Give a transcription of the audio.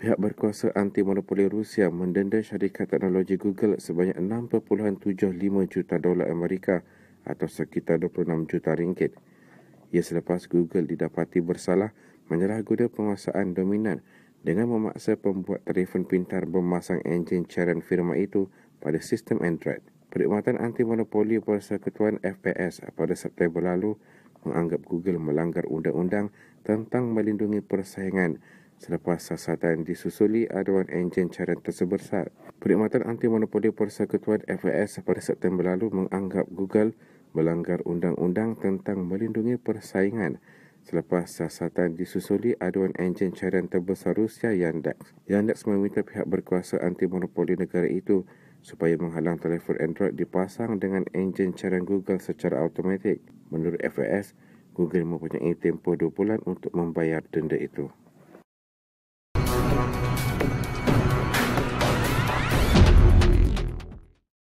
Pihak berkuasa anti-monopoli Rusia mendenda syarikat teknologi Google sebanyak 6.75 juta dolar Amerika atau sekitar 26 juta ringgit. Ia selepas Google didapati bersalah menyalahguna penguasaan dominan dengan memaksa pembuat telefon pintar memasang enjin cairan firma itu pada sistem Android. Perkhidmatan anti-monopoli Persekutuan FPS pada September lalu menganggap Google melanggar undang-undang tentang melindungi persaingan Selepas sasatan disusuli aduan enjin cairan tersebersat, Perkhidmatan Antimonopoli Persekutuan FAS pada September lalu menganggap Google melanggar undang-undang tentang melindungi persaingan selepas sasatan disusuli aduan enjin cairan terbesar Rusia Yandex. Yandex meminta pihak berkuasa antimonopoli negara itu supaya menghalang telefon Android dipasang dengan enjin cairan Google secara automatik. Menurut FAS, Google mempunyai tempoh 2 bulan untuk membayar denda itu.